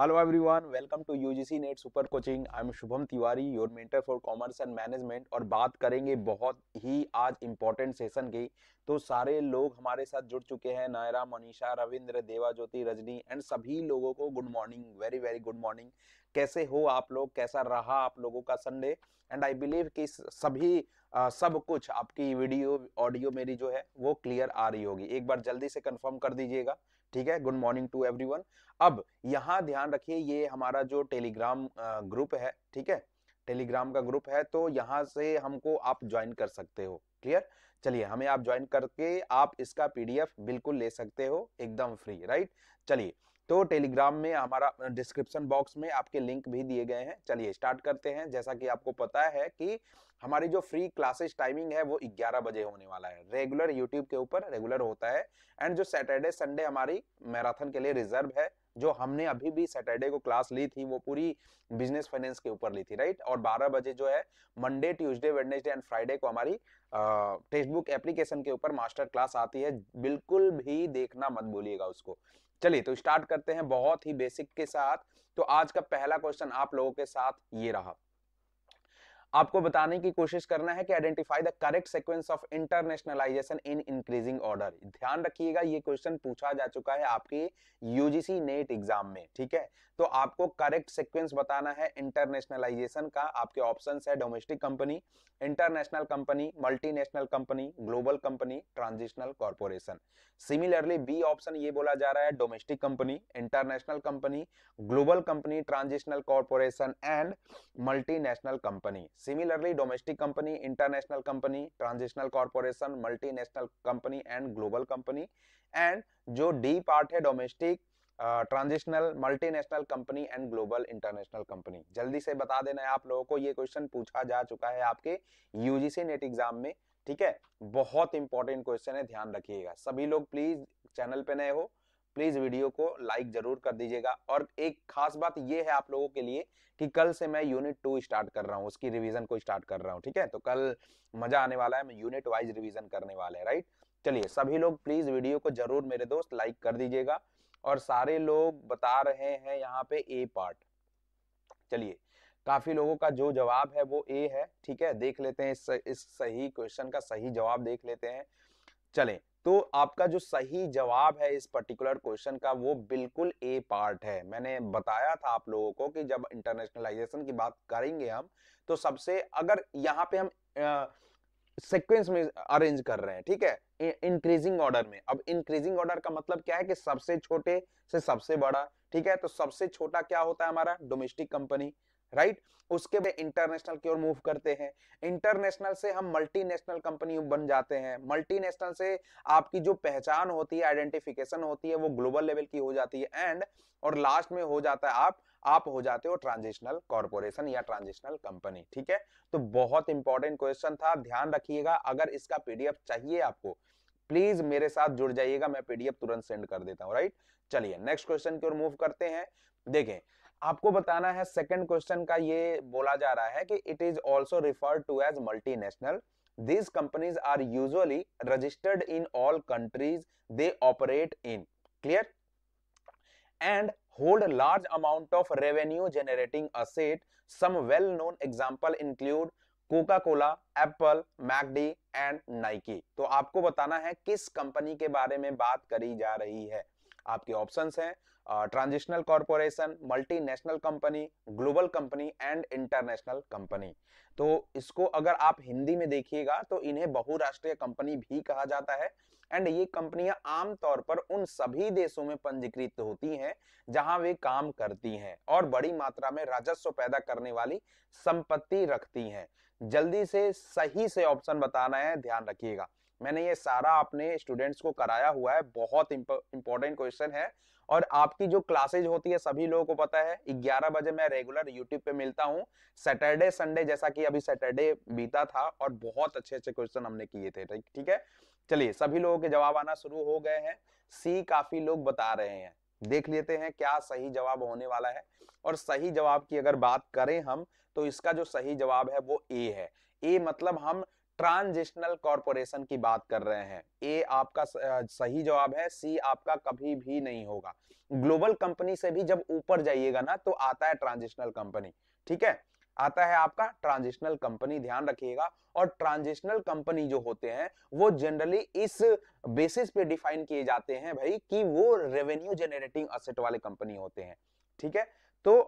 hello everyone welcome to UGC NET super coaching I am Shubham Tiwari your mentor for commerce and management और बात करेंगे बहुत ही आज important session की तो सारे लोग हमारे साथ जुड़ चुके हैं नायरा मनीषा रविंद्र देवा ज्योति रजनी एंड सभी लोगों को good morning very very good morning कैसे हो आप लोग कैसा रहा आप लोगों का संडे एंड आई बिलीव कि सभी आ, सब कुछ आपकी वीडियो ऑडियो मेरी जो है वो क्लियर आ रही होगी एक बार जल्दी से कंफर्म कर दीजिएगा ठीक है गुड मॉर्निंग टू एवरीवन अब यहाँ ध्यान रखिए ये हमारा जो टेलीग्राम ग्रुप है ठीक है टेलीग्राम का ग्रुप है तो यहाँ से हमको आप ज्वाइन कर सकते हो क्लियर चलिए हमें आप ज्वाइन करके आप इसका पीडीएफ बिल्कुल ले सकते हो एकदम फ्री राइट चलिए तो टेलीग्राम में हमारा डिस्क्रिप्शन बॉक्स में आपके लिंक भी दिए गए हैं चलिए स्टार्ट करते हैं जैसा कि आपको पता है कि हमारी जो फ्री क्लासेस टाइमिंग है वो 11 बजे होने वाला है रेगुलर यूट्यूब के ऊपर रेगुलर होता है एंड जो सैटरडे संडे हमारी मैराथन के लिए रिजर्व है जो हमने अभी भी सैटरडे को क्लास ली थी वो पूरी बिजनेस फाइनेंस के ऊपर ली थी राइट और 12 बजे जो है Monday Tuesday Wednesday and Friday को हमारी टेक्स्ट बुक एप्लीकेशन के ऊपर मास्टर क्लास आती है बिल्कुल भी देखना मत बोलिएगा उसको चलिए तो स्टार्ट करते हैं बहुत ही बेसिक के साथ तो आज का पहला क्वेश्चन आप लोगों के साथ ये रहा आपको बताने की कोशिश करना है कि identify the correct sequence of internationalization in increasing order ध्यान रखिएगा ये क्वेश्चन पूछा जा चुका है आपके यूजीसी नेट एग्जाम में ठीक है तो आपको करेक्ट सीक्वेंस बताना है इंटरनेशनलाइजेशन का आपके ऑप्शन है domestic company international company multinational company global company transitional corporation similarly B option ये बोला जा रहा है domestic company international company global company transitional corporation and multinational company similarly domestic company international company transitional corporation multinational company and global company and जो D part है domestic transitional multinational company and global international company जल्दी से बता देना है आप लोगों को ये क्वेश्चन पूछा जा चुका है आपके यूजीसी नेट एग्जाम में ठीक है बहुत इंपॉर्टेंट क्वेश्चन है ध्यान रखिएगा सभी लोग प्लीज चैनल पे नए हो प्लीज वीडियो को लाइक जरूर कर दीजिएगा और एक खास बात यह है आप लोगों के लिए कि कल से मैं यूनिट टू स्टार्ट कर रहा हूँ उसकी रिवीजन को स्टार्ट कर रहा हूँ ठीक है तो कल मजा आने वाला है यूनिट वाइज रिवीजन करने वाले हैं राइट चलिए सभी लोग प्लीज वीडियो को जरूर मेरे दोस्त लाइक कर दीजिएगा और सारे लोग बता रहे हैं यहाँ पे ए पार्ट चलिए काफी लोगों का जो जवाब है वो ए है ठीक है देख लेते हैं इस, इस सही क्वेश्चन का सही जवाब देख लेते हैं चलें तो आपका जो सही जवाब है इस पर्टिकुलर क्वेश्चन का वो बिल्कुल ए पार्ट है मैंने बताया था आप लोगों को कि जब इंटरनेशनलाइजेशन की बात करेंगे हम तो सबसे अगर यहाँ पे हम सीक्वेंस में अरेंज कर रहे हैं ठीक है इंक्रीजिंग ऑर्डर में अब इंक्रीजिंग ऑर्डर का मतलब क्या है कि सबसे छोटे से सबसे बड़ा ठीक है तो सबसे छोटा क्या होता है हमारा डोमेस्टिक कंपनी राइट उसके बाद इंटरनेशनल की ओर मूव करते हैं इंटरनेशनल से हम मल्टीनेशनल कंपनी बन जाते हैं मल्टीनेशनल से आपकी जो पहचान होती है आइडेंटिफिकेशन होती है वो ग्लोबल लेवल की हो जाती है एंड और लास्ट में हो जाता है आप आप हो जाते हो ट्रांजिशनल कॉर्पोरेशन या ट्रांजिशनल कंपनी ठीक है तो बहुत इंपॉर्टेंट क्वेश्चन था ध्यान रखिएगा अगर इसका पीडीएफ चाहिए आपको प्लीज मेरे साथ जुड़ जाइएगा मैं पीडीएफ तुरंत सेंड कर देता हूँ राइट चलिए नेक्स्ट क्वेश्चन की ओर मूव करते हैं देखें आपको बताना है सेकंड क्वेश्चन का ये बोला जा रहा है कि it is also referred to as multinational these companies are usually registered in all countries they operate in clear and hold large amount of revenue generating asset some well known example include Coca Cola Apple McD and Nike तो आपको बताना है किस company के बारे में बात करी जा रही है आपके ऑप्शन है transitional corporation multinational company global company and international company तो इसको अगर आप हिंदी में देखिएगा तो इन्हें बहुराष्ट्रीय कंपनी भी कहा जाता है एंड ये कंपनियां आमतौर पर उन सभी देशों में पंजीकृत होती हैं जहां वे काम करती हैं और बड़ी मात्रा में राजस्व पैदा करने वाली संपत्ति रखती हैं जल्दी से सही से ऑप्शन बताना है ध्यान रखिएगा मैंने ये सारा आपने स्टूडेंट्स को कराया हुआ है बहुत इंपॉर्टेंट क्वेश्चन है और आपकी जो क्लासेज होती है सभी लोगों को पता है 11 बजे मैं रेगुलर यूट्यूब पे मिलता हूँ सैटरडे संडे जैसा कि अभी सैटरडे बीता था और बहुत अच्छे अच्छे क्वेश्चन हमने किए थे ठीक है चलिए सभी लोगों के जवाब आना शुरू हो गए हैं सी काफी लोग बता रहे हैं देख लेते हैं क्या सही जवाब होने वाला है और सही जवाब की अगर बात करें हम तो इसका जो सही जवाब है वो ए है ए मतलब हम ट्रांजिशनल कॉरपोरेशन की बात कर रहे हैं ए आपका सही जवाब है सी आपका कभी भी नहीं होगा ग्लोबल कंपनी से भी जब ऊपर जाइएगा ना तो आता है ट्रांजिशनल कंपनी ठीक है आता है आपका ट्रांजिशनल कंपनी ध्यान रखिएगा और ट्रांजिशनल कंपनी जो होते हैं वो जनरली इस बेसिस पे डिफाइन किए जाते हैं भाई कि वो रेवेन्यू जनरेटिंग असेट वाले कंपनी होते हैं ठीक है तो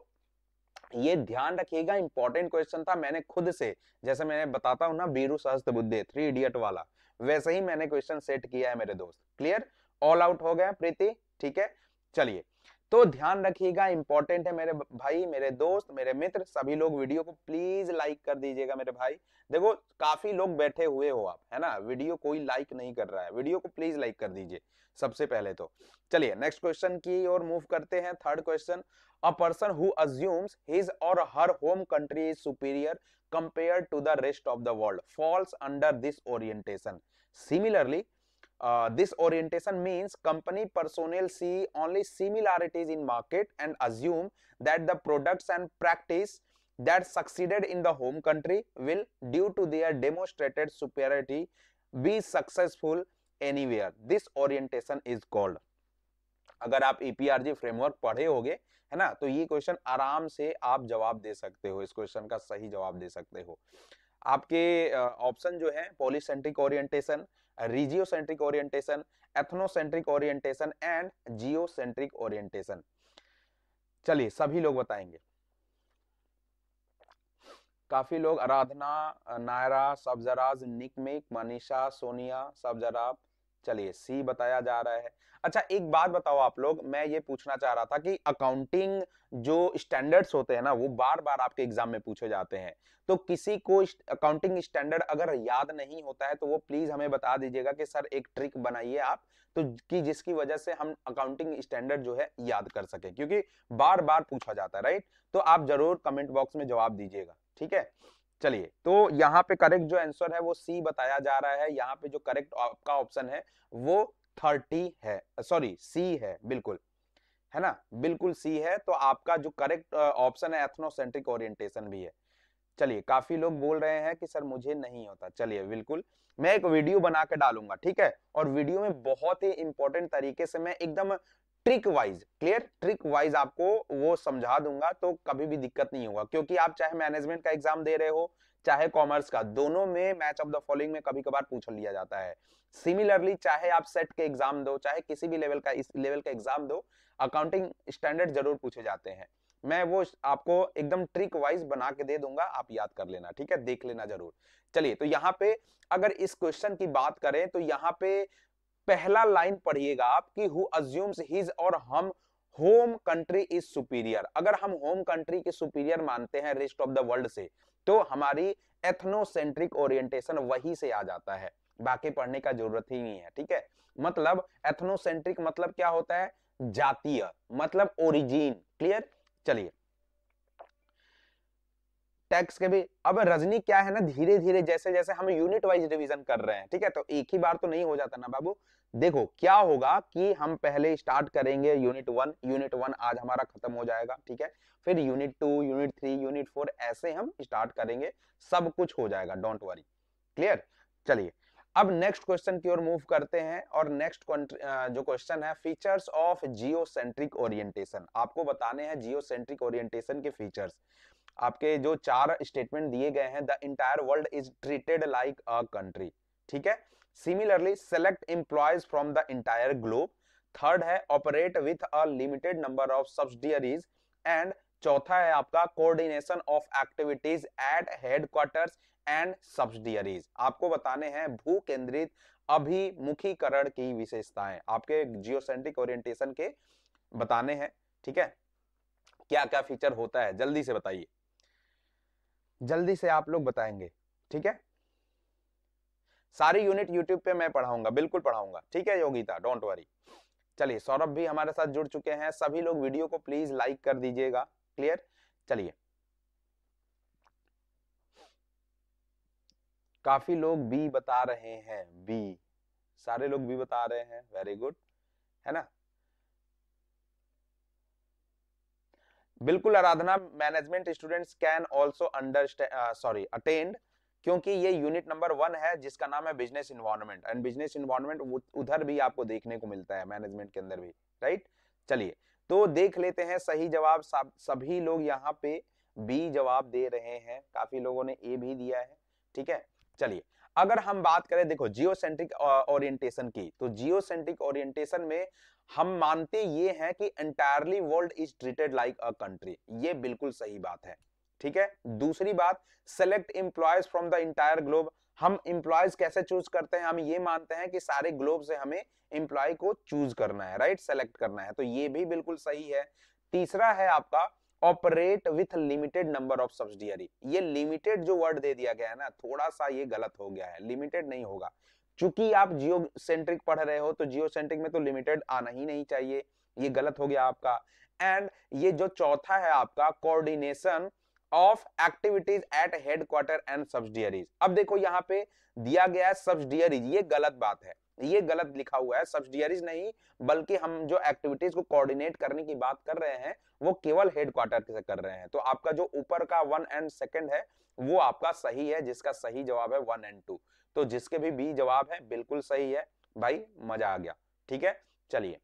ये ध्यान रखिएगा इंपॉर्टेंट क्वेश्चन था मैंने खुद से जैसे मैंने बताता हूं ना बीरू सहस्त्र बुद्धे थ्री इडियट वाला वैसे ही मैंने क्वेश्चन सेट किया है मेरे दोस्त क्लियर ऑल आउट हो गया प्रीति ठीक है चलिए तो ध्यान रखिएगा इंपॉर्टेंट है मेरे भाई मेरे दोस्त मेरे मित्र सभी लोग वीडियो को प्लीज लाइक कर दीजिएगा मेरे भाई देखो काफी लोग बैठे हुए हो आप है ना वीडियो कोई लाइक नहीं कर रहा है वीडियो को प्लीज लाइक कर दीजिए सबसे पहले तो चलिए नेक्स्ट क्वेश्चन की ओर मूव करते हैं third question a person who assumes his or her home country is superior compared to the rest of the world falls under this orientation similarly uh, this orientation means company personnel see only similarities in market and assume that the products and practice that succeeded in the home country will due to their demonstrated superiority be successful anywhere this orientation is called अगर आप EPRG framework पढ़े होगे है ना तो ये question आराम से आप जवाब दे सकते हो इस क्वेश्चन का सही जवाब दे सकते हो आपके ऑप्शन जो है polycentric orientation regiocentric orientation ethnocentric orientation and geocentric orientation चलिए सभी लोग बताएंगे काफी लोग आराधना नायरा सबजराज निकमिक मनीषा सोनिया सबजराब चलिए सी बताया जा रहा है अच्छा एक बात बताओ आप लोग मैं ये पूछना चाह रहा था कि अकाउंटिंग जो स्टैंडर्ड्स होते हैं ना वो बार बार आपके एग्जाम में पूछे जाते हैं तो किसी को अकाउंटिंग स्टैंडर्ड अगर याद नहीं होता है तो वो प्लीज हमें बता दीजिएगा कि सर एक ट्रिक बनाइए आप तो कि जिसकी वजह से हम अकाउंटिंग स्टैंडर्ड जो है याद कर सके क्योंकि बार बार पूछा जाता है राइट तो आप जरूर कमेंट बॉक्स में जवाब दीजिएगा ठीक है चलिए तो यहाँ पे करेक्ट जो आंसर है वो सी बताया जा रहा है यहाँ पे जो करेक्ट आपका ऑप्शन है वो थर्टी है सॉरी सी है बिल्कुल है ना बिल्कुल सी है तो आपका जो करेक्ट ऑप्शन है एथनोसेंट्रिक ओरिएंटेशन भी है चलिए काफी लोग बोल रहे हैं कि सर मुझे नहीं होता चलिए बिल्कुल मैं एक वीडियो बना के डालूंगा ठीक है और वीडियो में बहुत ही इंपॉर्टेंट तरीके से मैं एकदम trick wise clear trick wise आपको वो समझा दूंगा तो कभी भी दिक्कत नहीं होगा क्योंकि आप चाहे मैनेजमेंट का एग्जाम दे रहे हो चाहे कॉमर्स का दोनों में मैच ऑफ द फॉलोइंग में कभी कभार पूछ लिया जाता है सिमिलरली चाहे आप सेट के एग्जाम दो चाहे किसी भी लेवल का इस लेवल का एग्जाम दो अकाउंटिंग स्टैंडर्ड जरूर पूछे जाते हैं मैं वो आपको एकदम ट्रिक वाइज बना के दे दूंगा आप याद कर लेना ठीक है देख लेना जरूर चलिए तो यहाँ पे अगर इस क्वेश्चन की बात करें तो यहाँ पे पहला लाइन पढ़िएगा आप कि हु अज्यूम्स हिज और हम होम कंट्री इज सुपीरियर अगर हम होम कंट्री के सुपीरियर मानते हैं रेस्ट ऑफ द वर्ल्ड से तो हमारी एथनोसेंट्रिक ओरिएंटेशन वही से आ जाता है बाकी पढ़ने का जरूरत ही नहीं है ठीक है मतलब एथनोसेंट्रिक मतलब क्या होता है जातीय मतलब ओरिजिन क्लियर चलिए टैक्स के भी अब रजनी क्या है ना धीरे धीरे जैसे जैसे हम यूनिट वाइज रिवीजन कर रहे हैं ठीक है तो एक ही बार तो नहीं हो जाता ना बाबू देखो क्या होगा कि हम पहले स्टार्ट करेंगे यूनिट वन यूनिट वन आज हमारा खत्म हो जाएगा ठीक है फिर unit two unit three unit four ऐसे हम स्टार्ट करेंगे सब कुछ हो जाएगा डोंट वरी क्लियर चलिए अब नेक्स्ट क्वेश्चन की ओर मूव करते हैं और नेक्स्ट जो क्वेश्चन है फीचर्स ऑफ जियोसेंट्रिक ओरिएंटेशन आपको बताने हैं जियोसेंट्रिक ओरिएंटेशन के फीचर्स आपके जो चार स्टेटमेंट दिए गए हैं the entire world is treated like a country ठीक है similarly select employees from the entire globe third है operate with a limited number of subsidiaries and चौथा है आपका coordination of activities at headquarters and subsidiaries आपको बताने हैं भू केंद्रित अभिमुखीकरण की विशेषताएं आपके जियोसेंट्रिक ओरिएंटेशन के बताने हैं ठीक है क्या क्या फीचर होता है जल्दी से बताइए जल्दी से आप लोग बताएंगे ठीक है सारी यूनिट यूट्यूब पे मैं पढ़ाऊंगा बिल्कुल पढ़ाऊंगा ठीक है योगिता डोंट वरी चलिए सौरभ भी हमारे साथ जुड़ चुके हैं सभी लोग वीडियो को प्लीज लाइक कर दीजिएगा क्लियर चलिए काफी लोग बी बता रहे हैं बी सारे लोग बी बता रहे हैं वेरी गुड है ना बिल्कुल Aradhana management students can also sorry attend क्योंकि ये यूनिट नंबर वन है जिसका नाम है business environment and business environment उधर भी आपको देखने को मिलता है मैनेजमेंट के अंदर भी राइट चलिए तो देख लेते हैं सही जवाब सभी लोग यहाँ पे बी जवाब दे रहे हैं काफी लोगों ने ए भी दिया है ठीक है चलिए अगर हम बात करें देखो जियोसेंट्रिक ओरिएंटेशन uh, की तो जियोसेंट्रिक ओरिएंटेशन में हम मानते ये हैं कि entirely world is treated like a country ये बिल्कुल सही बात है ठीक है दूसरी बात select employees from the entire globe हम इंप्लॉयज कैसे चूज करते हैं हम ये मानते हैं कि सारे ग्लोब से हमें इंप्लॉय को चूज करना है राइट सेलेक्ट करना है तो ये भी बिल्कुल सही है तीसरा है आपका operate with limited number of subsidiary ये लिमिटेड जो वर्ड दे दिया गया है ना थोड़ा सा ये गलत हो गया है लिमिटेड नहीं होगा चूंकि आप जियो सेंट्रिक पढ़ रहे हो तो जियो सेंट्रिक में तो लिमिटेड आना ही नहीं चाहिए ये गलत हो गया आपका एंड ये जो चौथा है आपका coordination of activities at headquarter and subsidiaries अब देखो यहाँ पे दिया गया है सब्सिडियरीज ये गलत बात है ये गलत लिखा हुआ है सब्सिडियरीज नहीं बल्कि हम जो एक्टिविटीज को कोऑर्डिनेट करने की बात कर रहे हैं वो केवल हेडक्वार्टर से कर रहे हैं तो आपका जो ऊपर का वन एंड सेकेंड है वो आपका सही है जिसका सही जवाब है वन एंड टू तो जिसके भी बी जवाब है बिल्कुल सही है भाई मजा आ गया ठीक है चलिए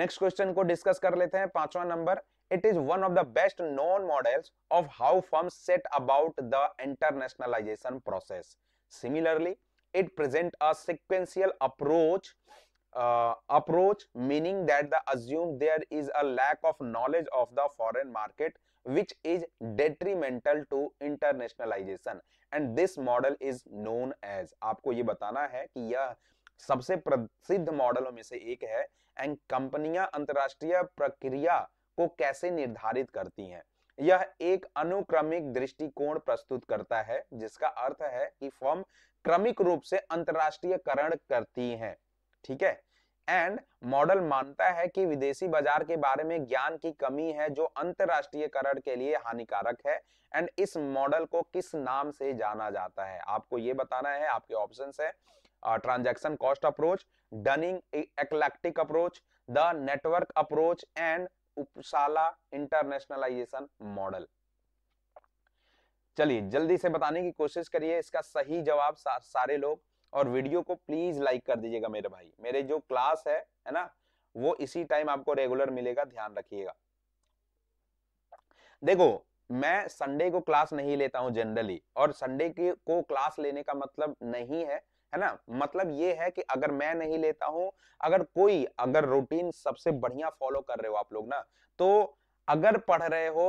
नेक्स्ट क्वेश्चन को डिस्कस कर लेते हैं पांचवा number it is one of the best known models of how firm set about the internationalization process similarly it present a sequential approach approach meaning that the assume there is a lack of knowledge of the foreign market which is detrimental to internationalization and this model is known as आपको ये बताना है कि यह सबसे प्रसिद्ध मॉडलों में से एक है एंड कंपनियां अंतरराष्ट्रीय प्रक्रिया को कैसे निर्धारित करती हैं यह एक अनुक्रमिक दृष्टिकोण प्रस्तुत करता है जिसका अर्थ है कि फॉर्म क्रमिक रूप से अंतरराष्ट्रीयकरण करती हैं ठीक है एंड मॉडल मानता है कि विदेशी बाजार के बारे में ज्ञान की कमी है जो अंतरराष्ट्रीयकरण के लिए हानिकारक है एंड इस मॉडल को किस नाम से जाना जाता है आपको ये बताना है आपके ऑप्शन है transaction cost approach Dunning eclectic approach the network approach and Uppsala internationalization model चलिए जल्दी से बताने की कोशिश करिए इसका सही जवाब सा, सारे लोग और वीडियो को प्लीज लाइक कर दीजिएगा मेरे भाई मेरे जो क्लास है है ना वो इसी टाइम आपको रेगुलर मिलेगा ध्यान रखिएगा देखो मैं संडे को क्लास नहीं लेता हूं जनरली और संडे के को क्लास लेने का मतलब नहीं है है ना मतलब ये है कि अगर मैं नहीं लेता हूं अगर कोई अगर रूटीन सबसे बढ़िया फॉलो कर रहे हो आप लोग ना तो अगर पढ़ रहे हो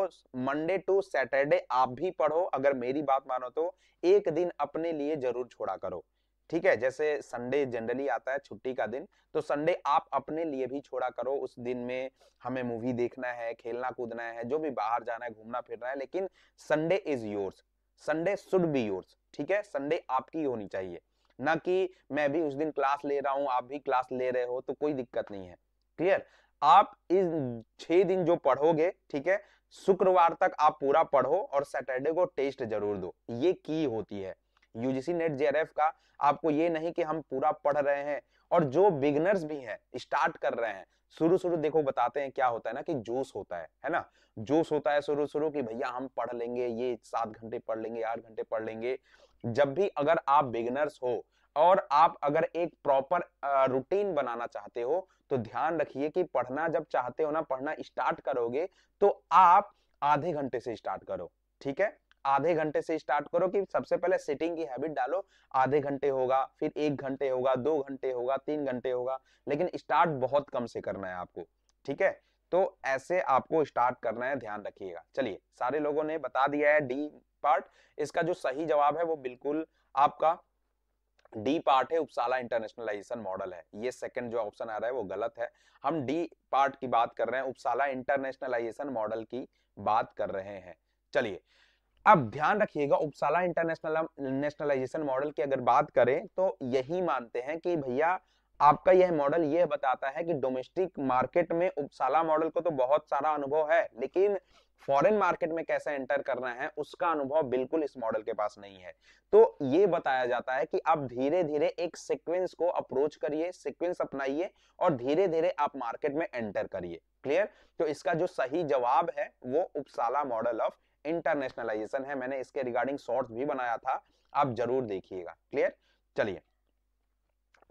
मंडे टू सैटरडे आप भी पढ़ो अगर मेरी बात मानो तो एक दिन अपने लिए जरूर छोड़ा करो ठीक है जैसे संडे जनरली आता है छुट्टी का दिन तो संडे आप अपने लिए भी छोड़ा करो उस दिन में हमें मूवी देखना है खेलना कूदना है जो भी बाहर जाना है घूमना फिरना है लेकिन Sunday is yours Sunday should be yours ठीक है संडे आपकी होनी चाहिए ना कि मैं भी उस दिन क्लास ले रहा हूं आप भी क्लास ले रहे हो तो कोई दिक्कत नहीं है क्लियर आप इस छह दिन जो पढ़ोगे ठीक है शुक्रवार तक आप पूरा पढ़ो और सैटरडे को टेस्ट जरूर दो ये की होती है यूजीसी नेट जे का आपको ये नहीं कि हम पूरा पढ़ रहे हैं और जो बिगनर्स भी हैं स्टार्ट कर रहे हैं शुरू शुरू देखो बताते हैं क्या होता है ना कि जोश होता है है ना जोश होता है शुरू शुरू कि भैया हम पढ़ लेंगे ये सात घंटे पढ़ लेंगे आठ घंटे पढ़ लेंगे जब भी अगर आप बिगनर्स हो और आप अगर एक प्रॉपर रूटीन बनाना चाहते हो तो ध्यान रखिए कि पढ़ना जब चाहते हो ना पढ़ना स्टार्ट करोगे तो आप आधे घंटे से स्टार्ट करो ठीक है आधे घंटे से स्टार्ट करो कि सबसे पहले सिटिंग की हैबिट डालो आधे घंटे होगा फिर एक घंटे होगा दो घंटे होगा तीन घंटे होगा लेकिन स्टार्ट बहुत कम से करना है आपको ठीक है तो ऐसे आपको स्टार्ट करना है ध्यान रखिएगा चलिए सारे लोगों ने बता दिया है डी पार्ट इसका जो सही जवाब है वो बिल्कुल आपका डी पार्ट है उपसाला इंटरनेशनलाइजेशन मॉडल है ये सेकंड जो ऑप्शन आ रहा है वो गलत है हम डी पार्ट की बात कर रहे हैं उपसाला इंटरनेशनलाइजेशन मॉडल की बात कर रहे हैं चलिए अब ध्यान रखिएगा उपसाला इंटरनेशनल नेशनलाइजेशन मॉडल की अगर बात करें तो यही मानते हैं कि भैया आपका यह मॉडल यह बताता है कि डोमेस्टिक मार्केट में उपसाला मॉडल को तो बहुत सारा अनुभव है लेकिन फॉरेन मार्केट में कैसे एंटर करना है उसका अनुभव बिल्कुल इस मॉडल के पास नहीं है तो ये बताया जाता है कि आप धीरे धीरे एक सीक्वेंस को अप्रोच करिए सीक्वेंस अपनाइए और धीरे धीरे आप मार्केट में एंटर करिए क्लियर तो इसका जो सही जवाब है वो उपसाला मॉडल ऑफ इंटरनेशनलाइजेशन है मैंने इसके रिगार्डिंग शॉर्ट भी बनाया था आप जरूर देखिएगा क्लियर चलिए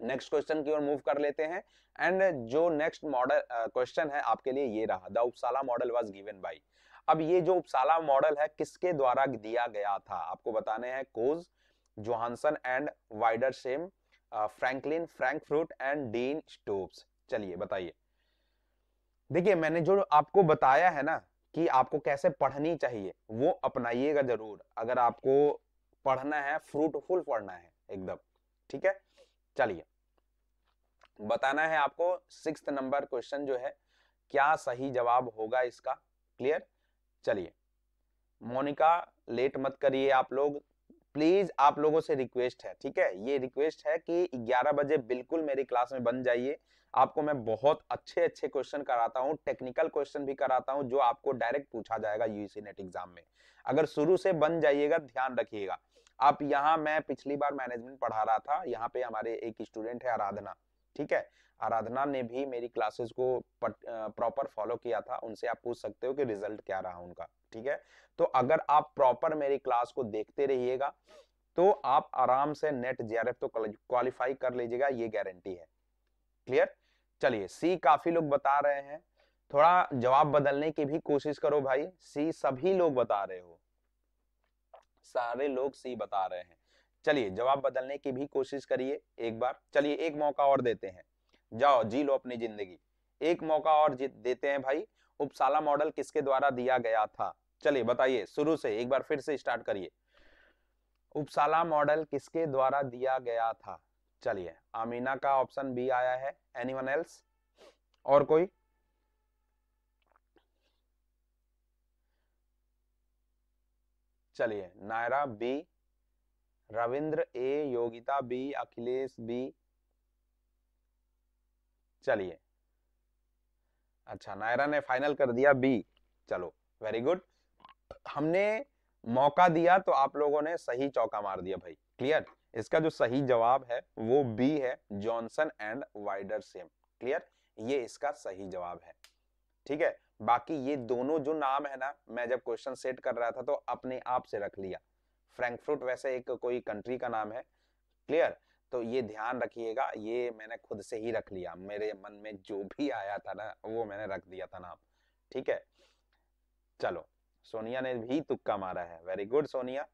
नेक्स्ट क्वेश्चन की ओर मूव कर लेते हैं एंड जो नेक्स्ट मॉडल क्वेश्चन है आपके लिए ये रहा the Uppsala model was given by अब ये जो उपसाला मॉडल है किसके द्वारा दिया गया था आपको बताने हैं कोज Johanson and Wiedersheim Franklin Frankfurt and Dean Stopes चलिए बताइए देखिए मैंने जो आपको बताया है ना कि आपको कैसे पढ़नी चाहिए वो अपनाइएगा जरूर अगर आपको पढ़ना है फ्रूटफुल पढ़ना है एकदम ठीक है चलिए बताना है आपको सिक्स नंबर क्वेश्चन जो है क्या सही जवाब होगा इसका क्लियर चलिए मोनिका लेट मत करिए आप लोग प्लीज आप लोगों से रिक्वेस्ट है ठीक है ये रिक्वेस्ट है कि 11 बजे बिल्कुल मेरी क्लास में बन जाइए आपको मैं बहुत अच्छे अच्छे क्वेश्चन कराता हूँ टेक्निकल क्वेश्चन भी कराता हूँ जो आपको डायरेक्ट पूछा जाएगा यूसी नेट e एग्जाम में अगर शुरू से बन जाइएगा ध्यान रखिएगा आप यहाँ मैं पिछली बार मैनेजमेंट पढ़ा रहा था यहाँ पे हमारे एक स्टूडेंट है आराधना ठीक है आराधना ने भी मेरी क्लासेस को प्रॉपर फॉलो किया था उनसे आप पूछ सकते हो कि रिजल्ट क्या रहा उनका ठीक है तो अगर आप प्रॉपर मेरी क्लास को देखते रहिएगा तो आप आराम से नेट जेआरएफ तो क्वालिफाई कर लीजिएगा ये गारंटी है क्लियर चलिए सी काफी लोग बता रहे हैं थोड़ा जवाब बदलने की भी कोशिश करो भाई सी सभी लोग बता रहे हो सारे लोग सी बता रहे हैं चलिए जवाब बदलने की भी कोशिश करिए एक बार चलिए एक मौका और देते हैं जाओ जी लो अपनी जिंदगी एक मौका और देते हैं भाई उपसाला मॉडल किसके द्वारा दिया गया था चलिए बताइए शुरू से एक बार फिर से स्टार्ट करिए उपसाला मॉडल किसके द्वारा दिया गया था चलिए अमीना का ऑप्शन बी आया है एनीवन एल्स और कोई चलिए Naira B Ravindra A Yogita B Akhilesh B चलिए अच्छा नायरा ने फाइनल कर दिया बी चलो वेरी गुड हमने मौका दिया तो आप लोगों ने सही चौका मार दिया भाई क्लियर इसका जो सही जवाब है वो बी है Johanson and Wiedersheim clear ये इसका सही जवाब है ठीक है बाकी ये दोनों जो नाम है ना मैं जब क्वेश्चन सेट कर रहा था तो अपने आप से रख लिया फ्रैंकफ्रूट वैसे एक कोई कंट्री का नाम है क्लियर तो ये ध्यान रखिएगा ये मैंने खुद से ही रख लिया मेरे मन में जो भी आया था ना वो मैंने रख दिया था नाम ठीक है चलो सोनिया ने भी तुक्का मारा है वेरी गुड सोनिया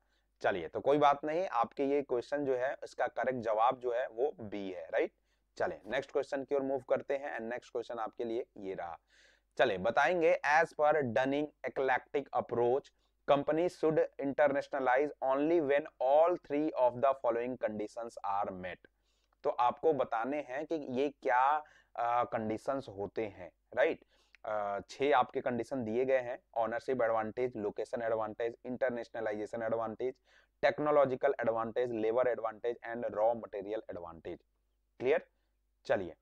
चलिए तो कोई बात नहीं आपके ये क्वेश्चन जो है इसका करेक्ट जवाब जो है वो बी है राइट चले नेक्स्ट क्वेश्चन की ओर मूव करते हैं एंड नेक्स्ट क्वेश्चन आपके लिए ये रहा चले बताएंगे एज पर Dunning eclectic approach company should internationalize only when all three of the following conditions are met तो आपको बताने हैं कि ये क्या कंडीशंस uh, होते हैं राइट छह आपके कंडीशन दिए गए हैं ownership advantage location advantage internationalization advantage technological advantage labour advantage and raw material advantage clear चलिए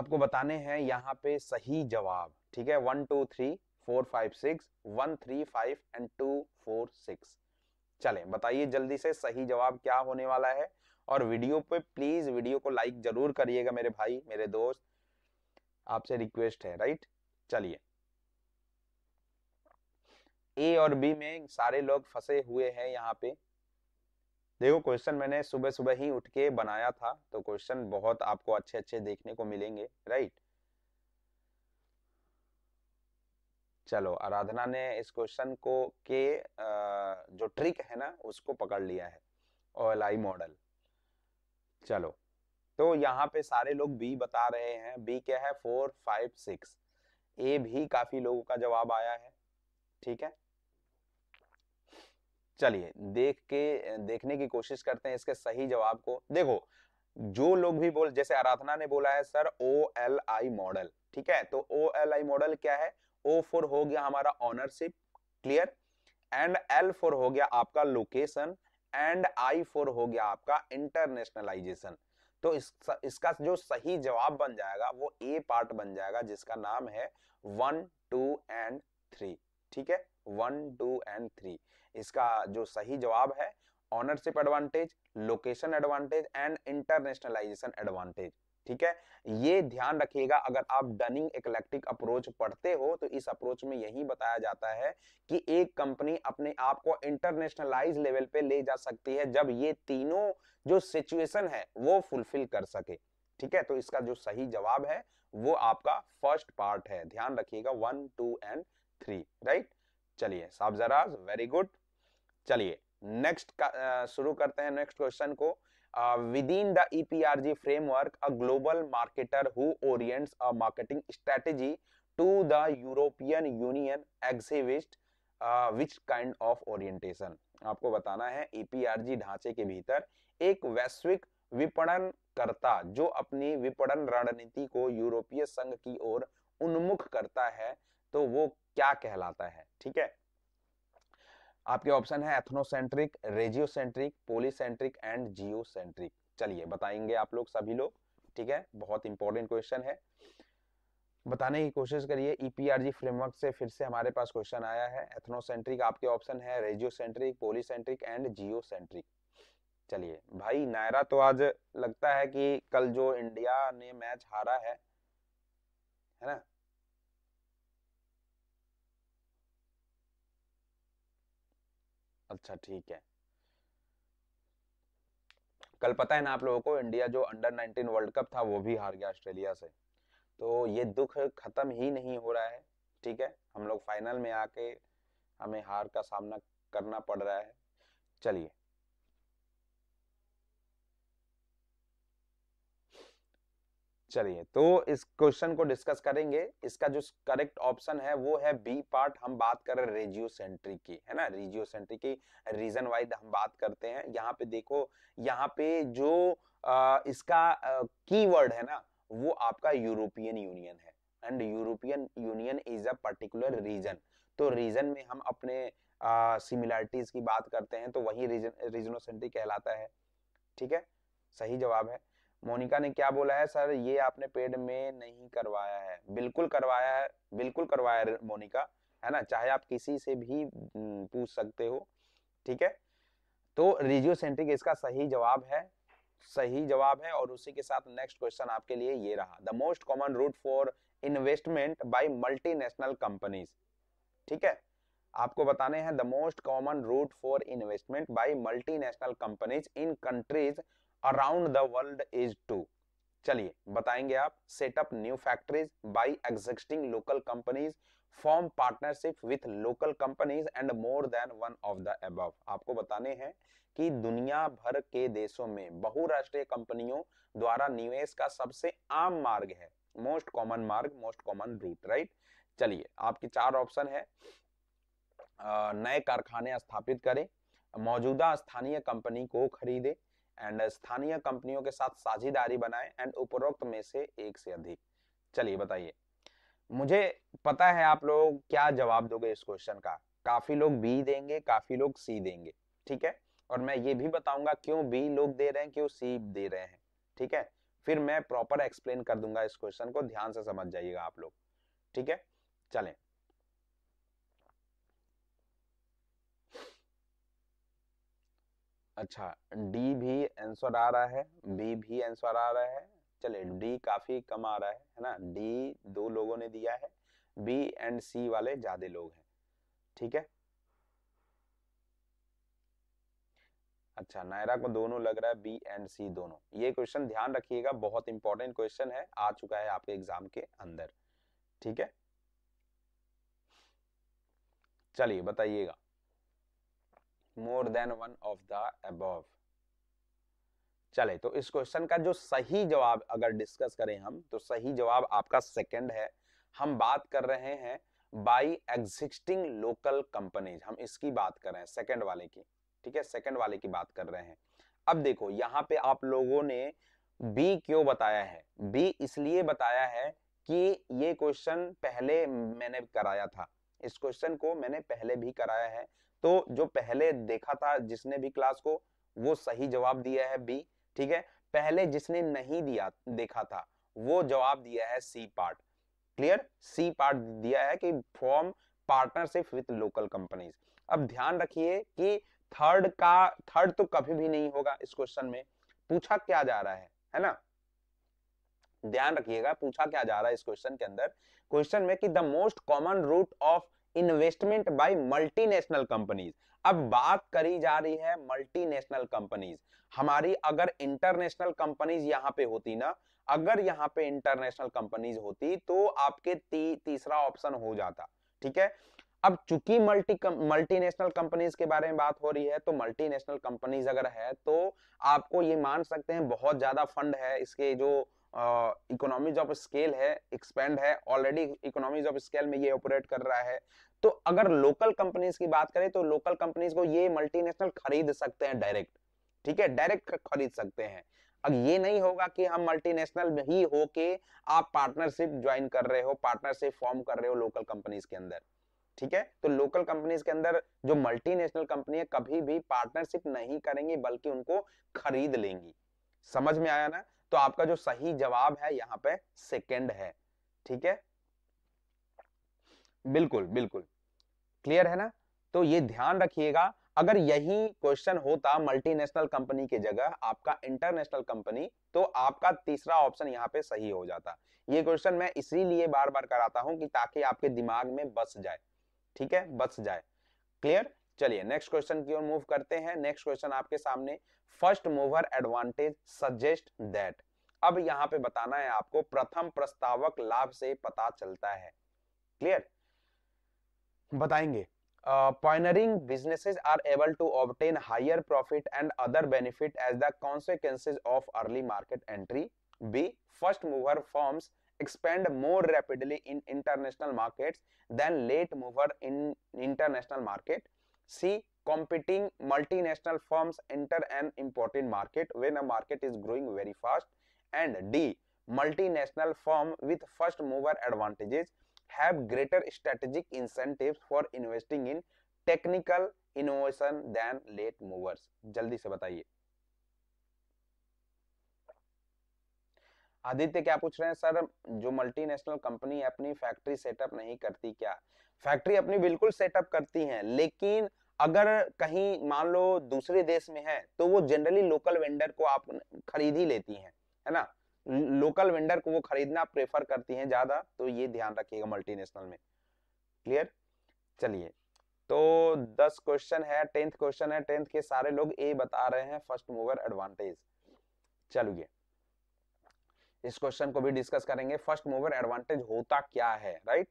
आपको बताने हैं यहाँ पे सही जवाब ठीक है one two three four five six one three five and two four six चले बताइए जल्दी से सही जवाब क्या होने वाला है और वीडियो पे प्लीज वीडियो को लाइक जरूर करिएगा मेरे भाई मेरे दोस्त आपसे रिक्वेस्ट है राइट चलिए ए और बी में सारे लोग फंसे हुए हैं यहाँ पे देखो क्वेश्चन मैंने सुबह सुबह ही उठ के बनाया था तो क्वेश्चन बहुत आपको अच्छे अच्छे देखने को मिलेंगे राइट चलो आराधना ने इस क्वेश्चन को के जो ट्रिक है ना उसको पकड़ लिया है ओएलआई मॉडल चलो तो यहाँ पे सारे लोग बी बता रहे हैं बी क्या है फोर फाइव सिक्स ए भी काफी लोगों का जवाब आया है ठीक है चलिए देख के देखने की कोशिश करते हैं इसके सही जवाब को देखो जो लोग भी बोल जैसे आराधना ने बोला है sir O L I model ठीक है तो ओ एल आई मॉडल क्या है ओ फोर हो गया हमारा ownership clear and L four हो गया आपका लोकेशन एंड आई फोर हो गया आपका इंटरनेशनलाइजेशन तो इस, इसका जो सही जवाब बन जाएगा वो ए पार्ट बन जाएगा जिसका नाम है वन टू एंड थ्री ठीक है वन टू एंड थ्री इसका जो सही जवाब है ownership advantage location advantage and internationalization advantage ठीक है ये ध्यान रखिएगा अगर आप डनिंग इकलेक्टिक अप्रोच पढ़ते हो तो इस अप्रोच में यही बताया जाता है कि एक कंपनी अपने आप को इंटरनेशनलाइज लेवल पे ले जा सकती है जब ये तीनों जो सिचुएशन है वो फुलफिल कर सके ठीक है तो इसका जो सही जवाब है वो आपका फर्स्ट पार्ट है ध्यान रखिएगा one two and three right चलिए साहब जराज वेरी गुड चलिए नेक्स्ट शुरू करते हैं नेक्स्ट क्वेश्चन को within the EPRG framework a global marketer who orients a marketing strategy to the European Union exhibits which kind of orientation आपको बताना है ईपीआरजी e ढांचे के भीतर एक वैश्विक विपणन करता जो अपनी विपणन रणनीति को यूरोपीय संघ की ओर उन्मुख करता है तो वो क्या कहलाता है ठीक है आपके ऑप्शन है ethnocentric regiocentric polycentric and geocentric चलिए बताएंगे आप लोग सभी लोग ठीक है बहुत इंपॉर्टेंट क्वेश्चन है बताने की कोशिश करिए ईपीआरजी e फ्रेमवर्क से फिर से हमारे पास क्वेश्चन आया है एथनोसेंट्रिक आपके ऑप्शन है रेजियोसेंट्रिक पोलिसेंट्रिक एंड जियोसेंट्रिक चलिए भाई नायरा तो आज लगता है कि कल जो इंडिया ने मैच हारा है है ना अच्छा ठीक है कल पता है ना आप लोगों को इंडिया जो अंडर 19 वर्ल्ड कप था वो भी हार गया ऑस्ट्रेलिया से तो ये दुख खत्म ही नहीं हो रहा है ठीक है हम लोग फाइनल में आके हमें हार का सामना करना पड़ रहा है चलिए चलिए तो इस क्वेश्चन को डिस्कस करेंगे इसका जो करेक्ट ऑप्शन है वो है बी पार्ट हम बात कर रहे हैं रेजियोसेंट्री की है ना रेजियोसेंट्री की रीजन वाइज हम बात करते हैं यहाँ पे देखो यहाँ पे जो आ, इसका कीवर्ड है ना वो आपका यूरोपियन यूनियन है and European Union is a particular region तो रीजन में हम अपने सिमिलरिटीज की बात करते हैं तो वही रीजन रीजनोसेंट्री कहलाता है ठीक है सही जवाब है मोनिका ने क्या बोला है सर ये आपने पेड में नहीं करवाया है बिल्कुल करवाया है बिल्कुल करवाया है मोनिका है ना चाहे आप किसी से भी पूछ सकते हो ठीक है तो रिजियोसेंट्रिक इसका सही जवाब है सही जवाब है और उसी के साथ नेक्स्ट क्वेश्चन आपके लिए ये रहा the most common route for investment by multinational companies ठीक है आपको बताने हैं the most common route for investment by multinational companies in countries around the world is to चलिए बताएंगे आप set up new factories buy existing local companies form partnership with local companies and more than one of the above आपको बताने हैं कि दुनिया भर के देशों में बहुराष्ट्रीय कंपनियों द्वारा निवेश का सबसे आम मार्ग है मोस्ट कॉमन मार्ग मोस्ट कॉमन रूट राइट चलिए आपके चार ऑप्शन है नए कारखाने स्थापित करें मौजूदा स्थानीय कंपनी को खरीदें एंड स्थानीय कंपनियों के साथ साझेदारी बनाए एंड उपरोक्त में से एक से अधिक चलिए बताइए मुझे पता है आप लोग क्या जवाब दोगे इस क्वेश्चन का काफी लोग बी देंगे काफी लोग सी देंगे ठीक है और मैं ये भी बताऊंगा क्यों बी लोग दे रहे हैं क्यों सी दे रहे हैं ठीक है फिर मैं प्रॉपर एक्सप्लेन कर दूंगा इस क्वेश्चन को ध्यान से समझ जाइएगा आप लोग ठीक है चलें अच्छा डी भी आंसर आ रहा है बी भी आंसर आ रहा है चले डी काफी कम आ रहा है है ना डी दो लोगों ने दिया है बी एंड सी वाले ज्यादा लोग हैं ठीक है अच्छा नायरा को दोनों लग रहा है बी एंड सी दोनों ये क्वेश्चन ध्यान रखिएगा बहुत इंपॉर्टेंट क्वेश्चन है आ चुका है आपके एग्जाम के अंदर ठीक है चलिए बताइएगा more than one of the above चले तो इस क्वेश्चन का जो सही जवाब अगर डिस्कस करें हम तो सही जवाब आपका सेकंड है हम बात कर रहे हैं बाई एग्जिस्टिंग लोकल कंपनीज हम इसकी बात कर रहे हैं सेकंड वाले की ठीक है सेकंड वाले की बात कर रहे हैं अब देखो यहाँ पे आप लोगों ने बी क्यों बताया है बी इसलिए बताया है कि ये क्वेश्चन पहले मैंने कराया था इस क्वेश्चन को मैंने पहले भी कराया है तो जो पहले देखा था जिसने भी क्लास को वो सही जवाब दिया है बी ठीक है पहले जिसने नहीं दिया देखा था वो जवाब दिया है C part clear C part दिया है कि form partnership with local companies अब ध्यान रखिए कि थर्ड का थर्ड तो कभी भी नहीं होगा इस क्वेश्चन में पूछा क्या जा रहा है है ना ध्यान रखिएगा पूछा क्या जा रहा है इस क्वेश्चन के अंदर क्वेश्चन में कि the most common route of investment by multinational companies अब बात करी जा रही है मल्टीनेशनल कंपनीज हमारी अगर इंटरनेशनल कंपनीज यहाँ पे होती ना अगर यहाँ पे इंटरनेशनल कंपनीज होती तो आपके ती, तीसरा ऑप्शन हो जाता ठीक है अब चूंकि मल्टी मल्टीनेशनल कंपनीज के बारे में बात हो रही है तो मल्टीनेशनल कंपनीज अगर है तो आपको ये मान सकते हैं बहुत ज्यादा फंड है इसके जो इकोनॉमीज ऑफ स्केल है एक्सपेंड है ऑलरेडी इकोनॉमीज ऑफ स्केल में ये ऑपरेट कर रहा है तो अगर लोकल कंपनीज की बात करें तो लोकल कंपनीज को ये मल्टीनेशनल खरीद सकते हैं डायरेक्ट ठीक है डायरेक्ट खरीद सकते हैं अब ये नहीं होगा कि हम मल्टीनेशनल ही हो के आप पार्टनरशिप ज्वाइन कर रहे हो पार्टनरशिप फॉर्म कर रहे हो लोकल कंपनीज के अंदर ठीक है तो लोकल कंपनीज के अंदर जो मल्टीनेशनल कंपनी है कभी भी पार्टनरशिप नहीं करेंगी बल्कि उनको खरीद लेंगी समझ में आया ना तो आपका जो सही जवाब है यहां पे सेकेंड है ठीक है बिल्कुल बिल्कुल क्लियर है ना तो ये ध्यान रखिएगा अगर यही क्वेश्चन होता मल्टीनेशनल कंपनी की जगह आपका इंटरनेशनल कंपनी तो आपका तीसरा ऑप्शन यहाँ पे सही हो जाता ये क्वेश्चन मैं इसीलिए बार बार कराता हूं कि ताकि आपके दिमाग में बस जाए ठीक है बस जाए क्लियर चलिए नेक्स्ट क्वेश्चन की ओर मूव करते हैं नेक्स्ट क्वेश्चन आपके सामने first mover advantage suggest that अब यहां पे बताना है आपको प्रथम प्रस्तावक लाभ से पता चलता है क्लियर बताएंगे pioneering businesses are able to obtain higher profit and other benefit as the consequences of early market entry B first mover firm expand more rapidly in international market than late mover in international market C competing multinational firms enter an important market when market is growing very fast and D multinational firm with first mover advantages have greater strategic incentive for investing in technical innovation then let movers जल्दी से बताइए आदित्य क्या पूछ रहे हैं sir जो multinational company अपनी factory set up नहीं करती क्या फैक्ट्री अपनी बिल्कुल सेटअप करती हैं लेकिन अगर कहीं मान लो दूसरे देश में है तो वो जनरली लोकल वेंडर को आप खरीद ही लेती हैं है ना लोकल वेंडर को वो खरीदना प्रेफर करती हैं ज्यादा तो ये ध्यान रखिएगा मल्टीनेशनल में क्लियर चलिए तो दस क्वेश्चन है टेंथ क्वेश्चन है टेंथ के सारे लोग ए बता रहे हैं फर्स्ट मूवर एडवांटेज चलिए इस क्वेश्चन को भी डिस्कस करेंगे फर्स्ट मूवर एडवांटेज होता क्या है राइट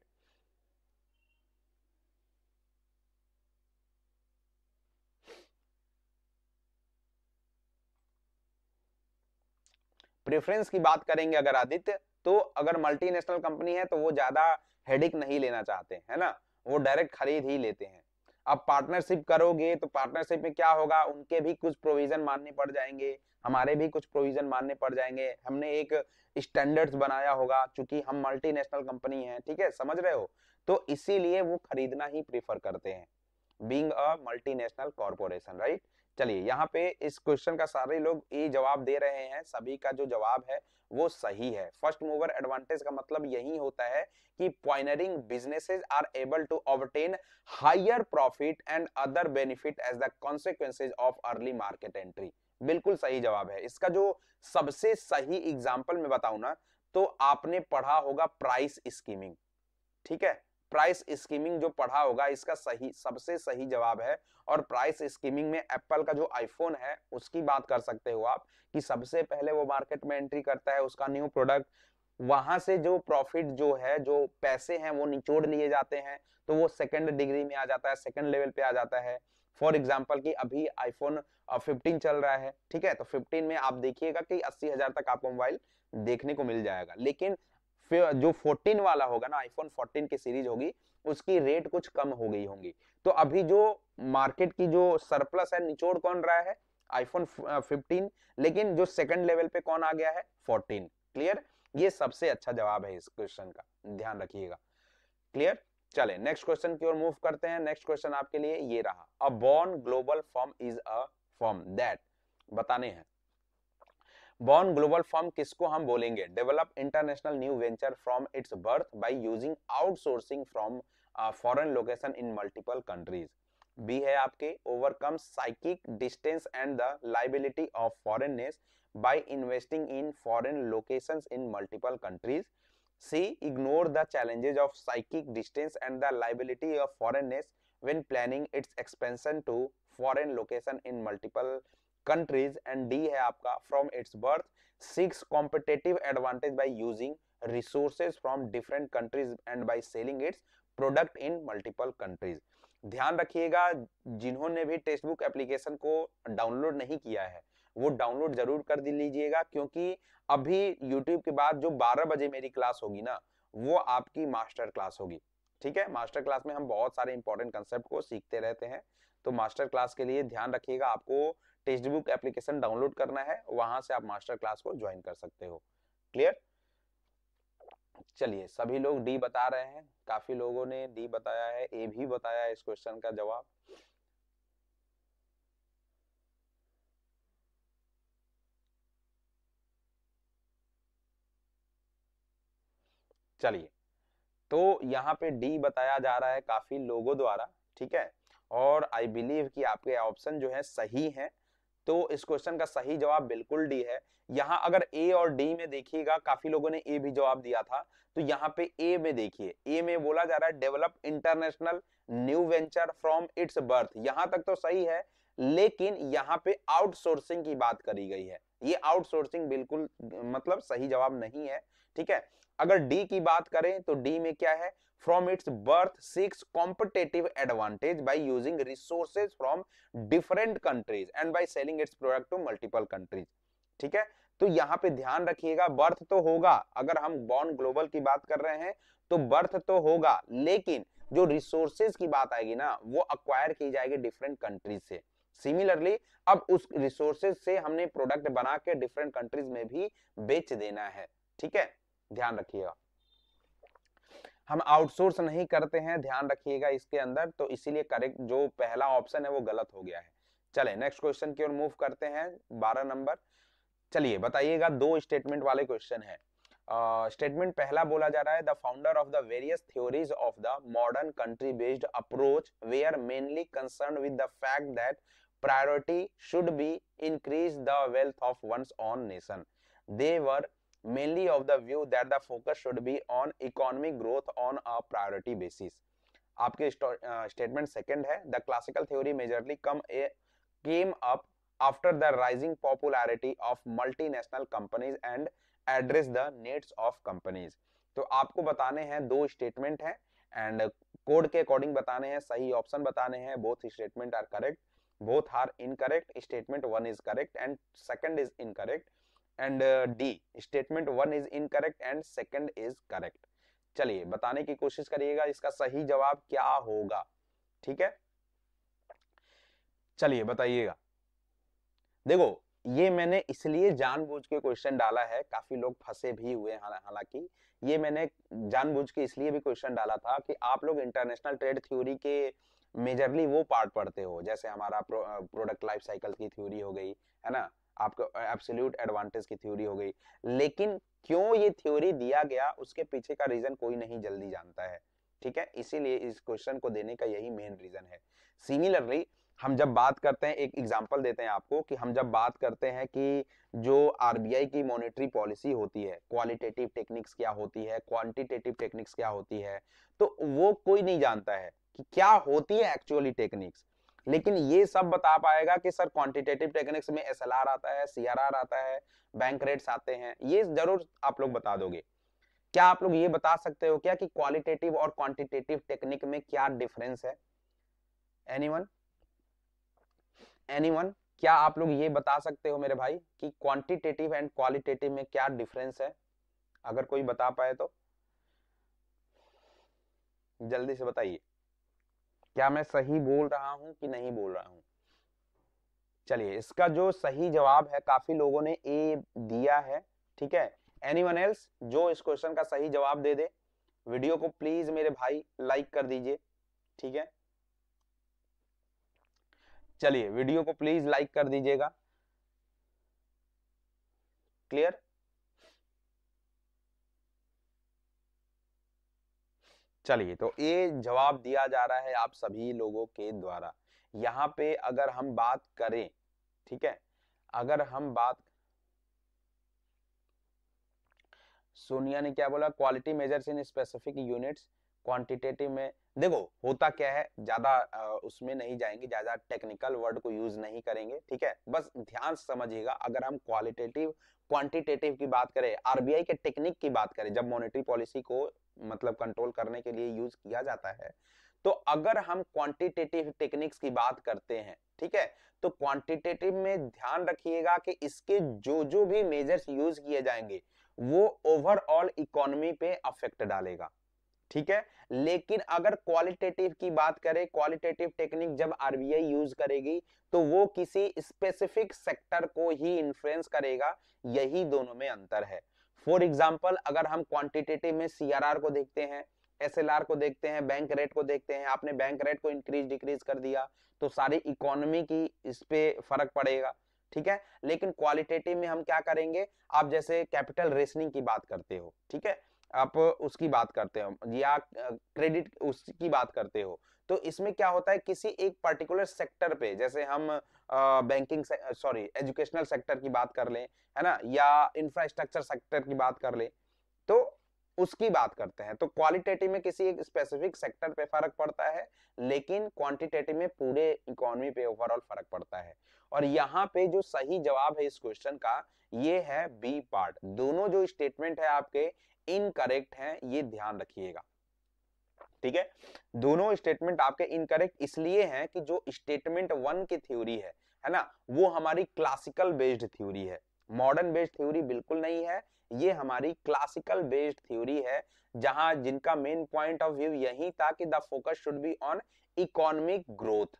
प्रेफरेंस की बात करेंगे अगर आदित्य तो अगर मल्टीनेशनल कंपनी है तो वो ज्यादा हेडिक नहीं लेना चाहते है ना वो डायरेक्ट खरीद ही लेते हैं अब पार्टनरशिप करोगे तो पार्टनरशिप में क्या होगा उनके भी कुछ प्रोविजन मानने पड़ जाएंगे हमारे भी कुछ प्रोविजन मानने पड़ जाएंगे हमने एक स्टैंडर्ड्स बनाया होगा क्योंकि हम मल्टीनेशनल कंपनी है ठीक है समझ रहे हो तो इसीलिए वो खरीदना ही प्रेफर करते हैं being a multinational corporation right चलिए यहाँ पे इस क्वेश्चन का सारे लोग ये जवाब दे रहे हैं सभी का जो जवाब है वो सही है फर्स्ट मूवर एडवांटेज का मतलब यही होता है कि pioneering businesses are able to obtain higher profit and other benefit as the consequences of early market entry बिल्कुल सही जवाब है इसका जो सबसे सही एग्जाम्पल मैं बताऊ ना तो आपने पढ़ा होगा प्राइस स्कीमिंग ठीक है प्राइस स्कीमिंग जो पढ़ा होगा इसका सही सबसे सही जवाब है और प्राइस स्कीमिंग में एप्पल का जो आईफोन है उसकी बात कर सकते हो आप कि सबसे पहले वो मार्केट में एंट्री करता है उसका न्यू प्रोडक्ट वहां से जो प्रॉफिट जो है जो पैसे हैं वो निचोड़ लिए जाते हैं तो वो सेकेंड डिग्री में आ जाता है सेकेंड लेवल पे आ जाता है फॉर एग्जाम्पल की अभी आईफोन फिफ्टीन चल रहा है ठीक है तो फिफ्टीन में आप देखिएगा कि अस्सी तक आपको मोबाइल देखने को मिल जाएगा लेकिन जो 14 वाला होगा ना आईफोन 14 की सीरीज होगी उसकी रेट कुछ कम हो गई होंगी तो अभी जो मार्केट की जो सरप्लस है निचोड़ कौन रहा है आईफोन 15 लेकिन जो सेकंड लेवल पे कौन आ गया है 14 क्लियर ये सबसे अच्छा जवाब है इस क्वेश्चन का ध्यान रखिएगा क्लियर चले नेक्स्ट क्वेश्चन की ओर मूव करते हैं नेक्स्ट क्वेश्चन आपके लिए ये रहा a born global firm is a firm that बताने हैं बॉर्न ग्लोबल फॉर्म किसको हम बोलेंगे develop international new venture from its birth by using outsourcing from foreign location in multiple countries B है आपके overcome psychic distance and the liability of foreignness by investing in foreign locations in multiple countries C ignore the challenges of psychic distance and the liability of foreignness when planning its expansion to foreign location in multiple countries and D है आपका from its birth seeks competitive advantage by using resources from different countries and by selling its product in multiple countries ध्यान रखिएगा जिन्होंने भी textbook application को download नहीं किया है वो डाउनलोड जरूर कर लीजिएगा क्योंकि अभी यूट्यूब के बाद जो 12 बजे मेरी क्लास होगी ना वो आपकी मास्टर क्लास होगी ठीक है मास्टर क्लास में हम बहुत सारे इंपॉर्टेंट कंसेप्ट को सीखते रहते हैं तो मास्टर क्लास के लिए ध्यान रखिएगा आपको टेक्स्ट बुक एप्लीकेशन डाउनलोड करना है वहां से आप मास्टर क्लास को ज्वाइन कर सकते हो क्लियर चलिए सभी लोग डी बता रहे हैं काफी लोगों ने डी बताया है ए भी बताया है इस क्वेश्चन का जवाब चलिए तो यहाँ पे डी बताया जा रहा है काफी लोगों द्वारा ठीक है और आई बिलीव कि आपके ऑप्शन जो है सही हैं तो इस क्वेश्चन का सही जवाब बिल्कुल डी है यहाँ अगर ए और डी में देखिएगा काफी लोगों ने ए भी जवाब दिया था तो यहाँ पे ए में देखिए ए में बोला जा रहा है develop international new venture from its birth यहाँ तक तो सही है लेकिन यहाँ पे आउटसोर्सिंग की बात करी गई है ये आउटसोर्सिंग बिल्कुल मतलब सही जवाब नहीं है ठीक है अगर डी की बात करें तो डी में क्या है from its birth seeks competitive advantage by using resources from different countries and by selling its product to multiple countries ठीक है तो यहाँ पे ध्यान रखिएगा बर्थ तो होगा अगर हम बॉन ग्लोबल की बात कर रहे हैं तो बर्थ तो होगा लेकिन जो रिसोर्सेज की बात आएगी ना वो अक्वायर की जाएगी डिफरेंट कंट्रीज से सिमिलरली अब उस रिसोर्सेज से हमने प्रोडक्ट बना के डिफरेंट कंट्रीज में भी बेच देना है ठीक है ध्यान रखिएगा हम आउटसोर्स नहीं करते हैं ध्यान रखिएगा इसके अंदर तो इसीलिए करेक्ट जो पहला ऑप्शन है वो गलत हो गया है चले नेक्स्ट क्वेश्चन की ओर मूव करते हैं बारह नंबर चलिए बताइएगा दो स्टेटमेंट वाले क्वेश्चन है स्टेटमेंट uh, पहला बोला जा रहा है the founder of the various theories of the modern country based approach they are mainly concern with the fact that priority should be increase the wealth of ones own nation they were mainly of the view that the focus should be on economic growth on a priority basis आपके statement second है the classical theory majorly come a came up after the rising popularity of multi companies and address the needs of companies तो आपको बताने हैं दो statement हैं and code के according बताने हैं सही ऑप्शन बताने हैं both statement are correct both are incorrect statement 1 is correct and second is incorrect and uh, d statement 1 is incorrect and second is correct चलिए बताने की कोशिश करिएगा इसका सही जवाब क्या होगा ठीक है चलिए बताइएगा देखो ये मैंने इसलिए जानबूझ के क्वेश्चन डाला है काफी लोग फंसे भी हुए हालांकि ये मैंने जानबूझ के इसलिए भी क्वेश्चन डाला था कि आप लोग इंटरनेशनल ट्रेड थ्योरी के मेजरली वो पार्ट पढ़ते हो जैसे हमारा प्रोडक्ट लाइफ साइकिल की थ्योरी हो गई है ना आपको एब्सोल्यूट एडवांटेज की थ्योरी हो गई लेकिन क्यों ये थ्योरी दिया गया उसके पीछे का रीजन कोई नहीं जल्दी जानता है ठीक है इसीलिए इस क्वेश्चन को देने का यही मेन रीजन है सिमिलरली हम जब बात करते हैं एक एग्जांपल देते हैं आपको कि हम जब बात करते हैं कि जो आरबीआई की मॉनेटरी पॉलिसी होती है क्वालिटेटिव टेक्निक्स क्या होती है क्वांटिटेटिव टेक्निक्स क्या होती है तो वो कोई नहीं जानता है कि क्या होती है एक्चुअली टेक्निक्स लेकिन ये सब बता पाएगा कि सर क्वांटिटेटिव टेक्निक्स में एस आता है सी आता है बैंक रेट्स आते हैं ये जरूर आप लोग बता दोगे क्या आप लोग ये बता सकते हो क्या कि क्वालिटेटिव और क्वांटिटेटिव टेक्निक में क्या डिफरेंस है एनीवन एनीवन क्या आप लोग ये बता सकते हो मेरे भाई कि क्वांटिटेटिव एंड क्वालिटेटिव में क्या डिफरेंस है अगर कोई बता पाए तो जल्दी से बताइए क्या मैं सही बोल रहा हूं कि नहीं बोल रहा हूं चलिए इसका जो सही जवाब है काफी लोगों ने ए दिया है ठीक है एनी वन एल्स जो इस क्वेश्चन का सही जवाब दे दे वीडियो को प्लीज मेरे भाई लाइक कर दीजिए ठीक है चलिए वीडियो को प्लीज लाइक कर दीजिएगा क्लियर चलिए तो ये जवाब दिया जा रहा है आप सभी लोगों के द्वारा यहाँ पे अगर हम बात करें ठीक है अगर हम बात सोनिया ने क्या बोला quality measures in specific units quantitative में देखो होता क्या है ज्यादा उसमें नहीं जाएंगे ज्यादा टेक्निकल वर्ड को यूज नहीं करेंगे ठीक है बस ध्यान समझिएगा अगर हम क्वालिटेटिव क्वांटिटेटिव की बात करें आरबीआई के टेक्निक की बात करें जब मॉनेटरी पॉलिसी को मतलब कंट्रोल करने के लिए यूज किया जाता है तो अगर हम क्वांटिटेटिव टेक्निक्स की बात करते हैं ठीक है तो क्वांटिटेटिव में ध्यान रखिएगा कि इसके जो जो भी मेजर्स यूज किए जाएंगे वो ओवरऑल इकोनॉमी पे अफेक्ट डालेगा ठीक है लेकिन अगर क्वालिटेटिव की बात करें क्वालिटेटिव टेक्निक जब आरबीआई यूज करेगी तो वो किसी स्पेसिफिक सेक्टर को ही इन्फ्लुएंस करेगा यही दोनों में अंतर है फॉर एग्जाम्पल अगर हम क्वान्टिटेटिव में सीआरआर को देखते हैं एस को देखते हैं बैंक रेट को देखते हैं आपने बैंक रेट को इंक्रीज डिक्रीज कर दिया तो सारी इकोनॉमी की इस पे फर्क पड़ेगा ठीक है लेकिन क्वालिटेटिव में हम क्या करेंगे आप जैसे कैपिटल रेसनिंग की बात करते हो ठीक है आप उसकी बात करते हो या क्रेडिट उसकी बात करते हो तो इसमें क्या होता है किसी एक पर्टिकुलर सेक्टर पे जैसे हम बैंकिंग सॉरी एजुकेशनल सेक्टर की बात कर लें है ना या इंफ्रास्ट्रक्चर सेक्टर की बात कर लें तो उसकी बात करते हैं तो क्वालिटेटिव में किसी एक स्पेसिफिक सेक्टर पे फर्क पड़ता है लेकिन क्वांटिटेटिव में पूरे इकोनॉमी पे ओवरऑल फर्क पड़ता है और यहाँ पे जो सही जवाब है इस क्वेश्चन का ये है बी पार्ट दोनों जो स्टेटमेंट है आपके इनकरेक्ट है ये ध्यान रखिएगा ठीक है दोनों स्टेटमेंट आपके इनकरेक्ट इसलिए हैं कि जो स्टेटमेंट वन की थ्योरी है है ना वो हमारी क्लासिकल बेस्ड थ्योरी है मॉडर्न बेस्ड थ्योरी बिल्कुल नहीं है ये हमारी क्लासिकल बेस्ड थ्योरी है जहां जिनका मेन पॉइंट ऑफ व्यू यही था कि the focus should be on economic growth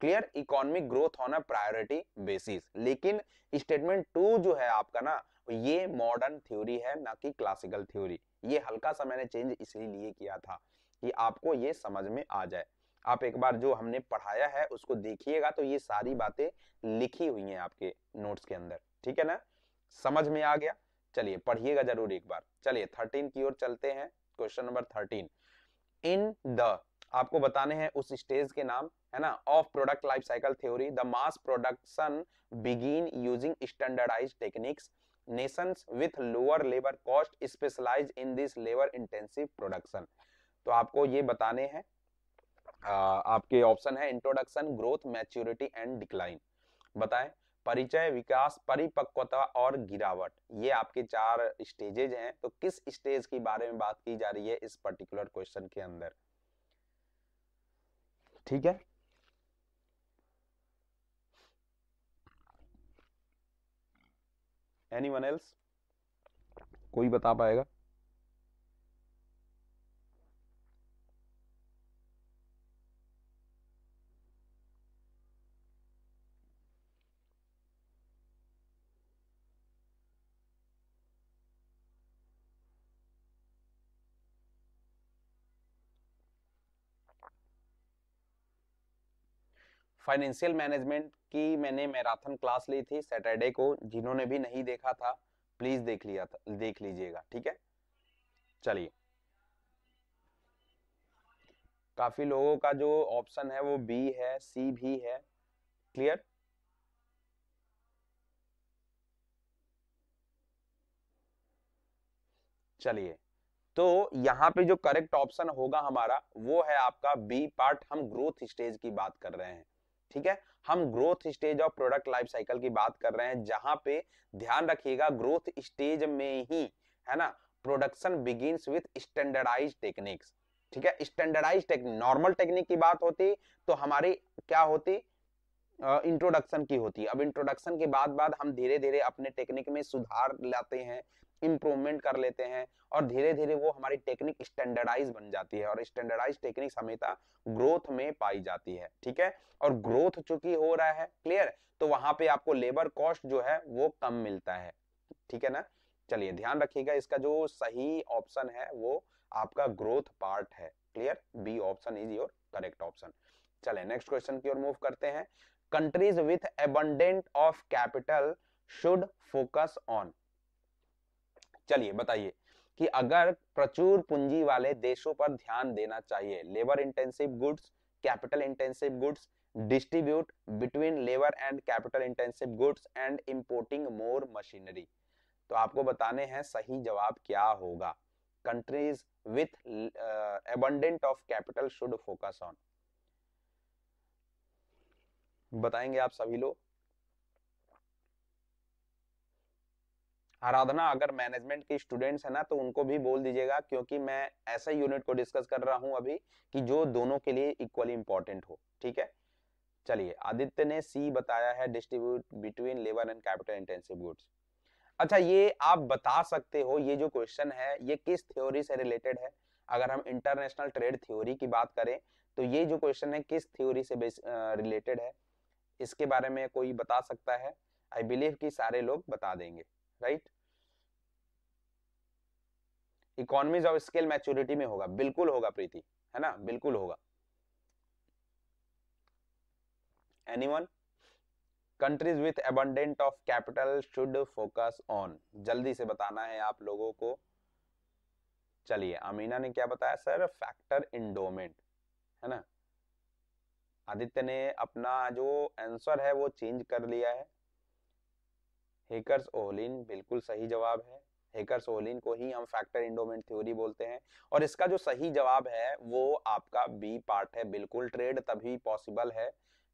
clear economic growth on a priority basis लेकिन स्टेटमेंट टू जो है आपका ना ये मॉडर्न थ्योरी है ना कि क्लासिकल थ्योरी ये हल्का सा मैंने चेंज इसीलिए किया था कि आपको ये समझ में आ जाए आप एक बार जो हमने पढ़ाया है उसको देखिएगा तो ये सारी बातें लिखी हुई हैं आपके नोट्स के अंदर ठीक है ना समझ में आ गया चलिए पढ़िएगा जरूर एक बार चलिए थर्टीन की ओर चलते हैं question number thirteen in the आपको बताने हैं उस स्टेज के नाम है ना of product life cycle theory the mass production begin using standardize techniques nations with lower labour cost specialize in this labour intensive production तो आपको ये बताने हैं आपके ऑप्शन है introduction growth maturity and decline बताएं परिचय विकास परिपक्वता और गिरावट ये आपके चार स्टेजेज हैं तो किस स्टेज के बारे में बात की जा रही है इस पर्टिकुलर क्वेश्चन के अंदर ठीक है एनी वन एल्स कोई बता पाएगा फाइनेंशियल मैनेजमेंट की मैंने मैराथन क्लास ली थी सैटरडे को जिन्होंने भी नहीं देखा था प्लीज देख लिया था देख लीजिएगा ठीक है चलिए काफी लोगों का जो ऑप्शन है वो बी है सी भी है क्लियर चलिए तो यहाँ पे जो करेक्ट ऑप्शन होगा हमारा वो है आपका बी पार्ट हम ग्रोथ स्टेज की बात कर रहे हैं ठीक है हम growth stage of product life cycle की बात कर रहे हैं जहां पे ध्यान रखिएगा ग्रोथ स्टेज में ही है ना production begins with standardize techniques ठीक है स्टैंडर्डाइज टेक्निक नॉर्मल टेक्निक की बात होती तो हमारी क्या होती इंट्रोडक्शन uh, की होती है अब इंट्रोडक्शन के बाद बाद हम धीरे धीरे अपने टेक्निक में सुधार लाते हैं इम्प्रूवमेंट कर लेते हैं और धीरे धीरे वो हमारी टेक्निक स्टैंडर्डाइज बन जाती है और स्टैंडर्डाइज टेक्निक हमेशा ग्रोथ में पाई जाती है ठीक है और ग्रोथ चूंकि हो रहा है क्लियर तो वहां पे आपको लेबर कॉस्ट जो है वो कम मिलता है ठीक है ना चलिए ध्यान रखिएगा इसका जो सही ऑप्शन है वो आपका ग्रोथ पार्ट है clear B option is your correct option चले नेक्स्ट क्वेश्चन की ओर मूव करते हैं countries with abundant of capital should focus on चलिए बताइए कि अगर प्रचुर पूंजी वाले देशों पर ध्यान देना चाहिए labour intensive goods capital intensive goods distribute between labour and capital intensive goods and importing more machinery तो आपको बताने हैं सही जवाब क्या होगा countries with abundant of capital should focus on बताएंगे आप सभी लोग आराधना अगर मैनेजमेंट की स्टूडेंट्स है ना तो उनको भी बोल दीजिएगा क्योंकि मैं ऐसा यूनिट को डिस्कस कर रहा हूं अभी कि जो दोनों के लिए इक्वली इंपॉर्टेंट हो ठीक है चलिए आदित्य ने सी बताया है distribute between labour and capital intensive goods अच्छा ये आप बता सकते हो ये जो क्वेश्चन है ये किस थ्योरी से रिलेटेड है अगर हम इंटरनेशनल ट्रेड थ्योरी की बात करें तो ये जो क्वेश्चन है किस थ्योरी से रिलेटेड है इसके बारे में कोई बता सकता है आई बिलीव कि सारे लोग बता देंगे right economies of scale maturity में होगा बिल्कुल होगा प्रीति है ना बिल्कुल होगा anyone countries with abundant of capital should focus on जल्दी से बताना है आप लोगों को चलिए अमीना ने क्या बताया सर फैक्टर इंडोमेंट है ना आदित्य ने अपना जो आंसर है वो चेंज कर लिया है हेकर्स ओहलिन बिल्कुल सही जवाब है हेकर्स ओहलिन को ही हम फैक्टर इंडोमेंट थ्योरी बोलते हैं और इसका जो सही जवाब है वो आपका बी पार्ट है बिल्कुल ट्रेड तभी पॉसिबल है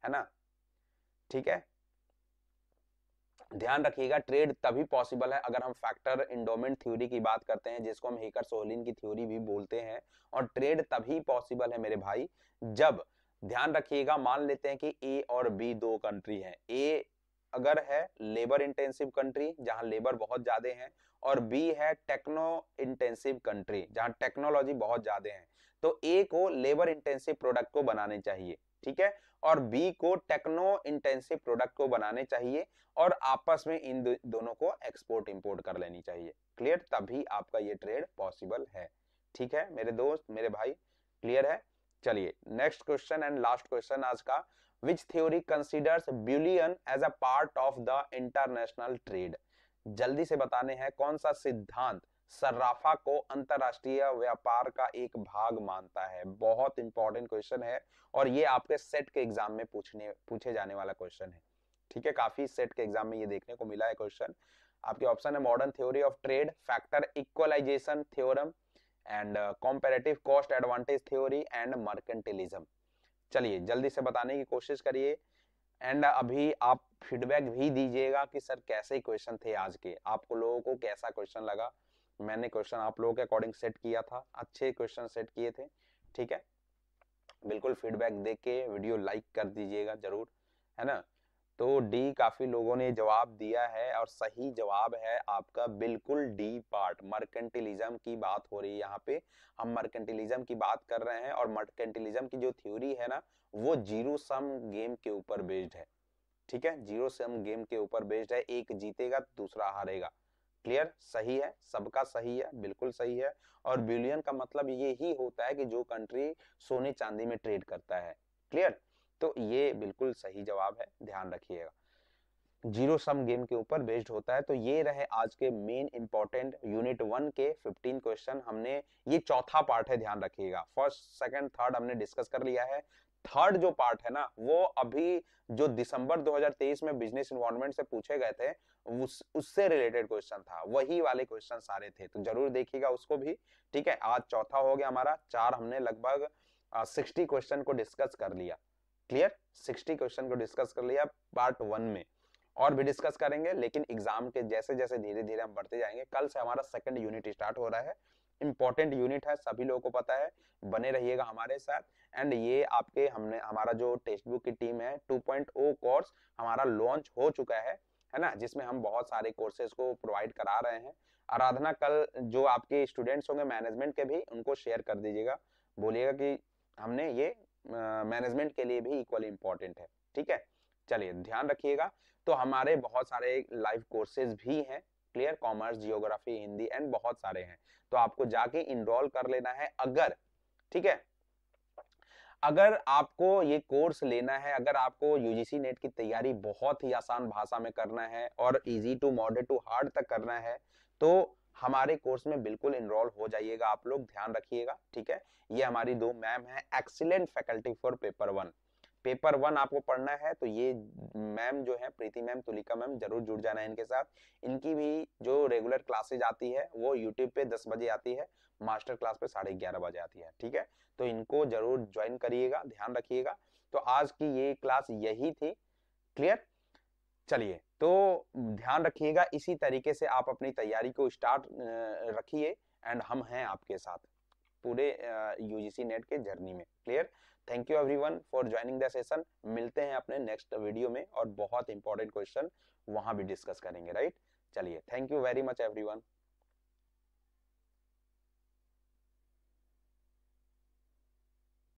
है ना ठीक है ध्यान रखिएगा ट्रेड तभी पॉसिबल है अगर हम फैक्टर इंडोमेंट थ्योरी की बात करते हैं जिसको हम हेकर सोहलिन की थ्योरी भी बोलते हैं और ट्रेड तभी पॉसिबल है मेरे भाई जब ध्यान रखिएगा मान लेते हैं कि ए और बी दो कंट्री हैं ए अगर है लेबर इंटेंसिव कंट्री जहां लेबर बहुत ज्यादा है और बी है टेक्नो इंटेंसिव कंट्री जहां टेक्नोलॉजी बहुत ज्यादा है तो ए को लेबर इंटेंसिव प्रोडक्ट को बनाने चाहिए ठीक है और बी को टेक्नो इंटेंसिव प्रोडक्ट को बनाने चाहिए और आपस में इन दो, दोनों को एक्सपोर्ट इंपोर्ट कर लेनी चाहिए क्लियर तभी आपका ये ट्रेड पॉसिबल है ठीक है मेरे दोस्त मेरे भाई क्लियर है चलिए next question and last question आज का which theory considers bullion as a part of the international trade जल्दी से बताने हैं कौन सा सिद्धांत सर्राफा को अंतरराष्ट्रीय व्यापार का एक भाग मानता है बहुत इंपॉर्टेंट क्वेश्चन है और ये आपके सेट के एग्जाम में पूछने पूछे जाने वाला क्वेश्चन है ठीक है काफी सेट के एग्जाम में ये देखने को मिला है क्वेश्चन आपके ऑप्शन है modern theory of trade factor equalization theorem and comparative cost advantage theory and mercantilism चलिए जल्दी से बताने की कोशिश करिए एंड अभी आप फीडबैक भी दीजिएगा कि सर कैसे क्वेश्चन थे आज के आपको लोगों को कैसा क्वेश्चन लगा मैंने क्वेश्चन आप लोगों के अकॉर्डिंग सेट किया था अच्छे क्वेश्चन सेट किए थे ठीक है बिल्कुल फीडबैक दे के वीडियो लाइक कर दीजिएगा जरूर है ना तो डी काफी लोगों ने जवाब दिया है और सही जवाब है आपका बिल्कुल डी पार्ट मर्केंटिलिज्म की बात हो रही है यहाँ पे हम मर्केंटिलिज्म की बात कर रहे हैं और मर्केंटिलिज्म की जो थ्योरी है ना वो जीरो सम गेम के ऊपर बेस्ड है ठीक है जीरो सम गेम के ऊपर बेस्ड है एक जीतेगा दूसरा हारेगा क्लियर सही है सबका सही है बिल्कुल सही है और बिलियन का मतलब ये ही होता है कि जो कंट्री सोने चांदी में ट्रेड करता है क्लियर तो ये बिल्कुल सही जवाब है ध्यान रखिएगा जीरो सम गेम के ऊपर बेस्ड होता है तो ये रहे आज के मेन इंपॉर्टेंट यूनिट वन के 15 क्वेश्चन हमने ये चौथा पार्ट है ध्यान रखिएगा फर्स्ट सेकंड थर्ड हमने डिस्कस कर लिया है थर्ड जो पार्ट है ना वो अभी जो दिसंबर 2023 में बिजनेस इन्वॉर्मेंट से पूछे गए थे उस उससे रिलेटेड क्वेश्चन था वही वाले क्वेश्चन सारे थे तो जरूर देखिएगा उसको भी ठीक है आज चौथा हो गया हमारा चार हमने लगभग सिक्सटी क्वेश्चन को डिस्कस कर लिया क्लियर 60 क्वेश्चन को डिस्कस कर लिया पार्ट वन में और भी डिस्कस करेंगे लेकिन एग्जाम के जैसे जैसे धीरे धीरे हम बढ़ते जाएंगे कल से हमारा सेकंड यूनिट स्टार्ट हो रहा है इंपॉर्टेंट यूनिट है सभी लोगों को पता है बने रहिएगा हमारे साथ एंड ये आपके हमने हमारा जो टेक्स्ट बुक की टीम है 2.0 कोर्स हमारा लॉन्च हो चुका है है ना जिसमें हम बहुत सारे कोर्सेज को प्रोवाइड करा रहे हैं आराधना कल जो आपके स्टूडेंट्स होंगे मैनेजमेंट के भी उनको शेयर कर दीजिएगा बोलिएगा कि हमने ये मैनेजमेंट के लिए भी इक्वली इंपॉर्टेंट है ठीक है चलिए ध्यान रखिएगा तो हमारे बहुत सारे लाइव कोर्सेज भी हैं clear commerce geography Hindi and बहुत सारे हैं तो आपको जाके इनरोल कर लेना है अगर ठीक है अगर आपको ये कोर्स लेना है अगर आपको यूजीसी नेट की तैयारी बहुत ही आसान भाषा में करना है और easy to model to hard तक करना है तो हमारे कोर्स में बिल्कुल इनरोल हो जाइएगा आप लोग ध्यान रखिएगा ठीक है ये हमारी दो मैम है excellent faculty for paper one paper one आपको पढ़ना है तो ये मैम जो है प्रीति मैम तुलिका मैम जरूर जुड़ जाना है इनके साथ इनकी भी जो रेगुलर क्लासेज आती है वो यूट्यूब पे दस बजे आती है मास्टर क्लास पे साढ़े ग्यारह बजे आती है ठीक है तो इनको जरूर ज्वाइन करिएगा ध्यान रखिएगा तो आज की ये क्लास यही थी क्लियर चलिए तो ध्यान रखिएगा इसी तरीके से आप अपनी तैयारी को स्टार्ट रखिए एंड हम हैं आपके साथ पूरे यूजीसी नेट के जर्नी में clear thank you everyone for joining the session मिलते हैं अपने नेक्स्ट वीडियो में और बहुत इंपॉर्टेंट क्वेश्चन वहां भी डिस्कस करेंगे राइट चलिए thank you very much everyone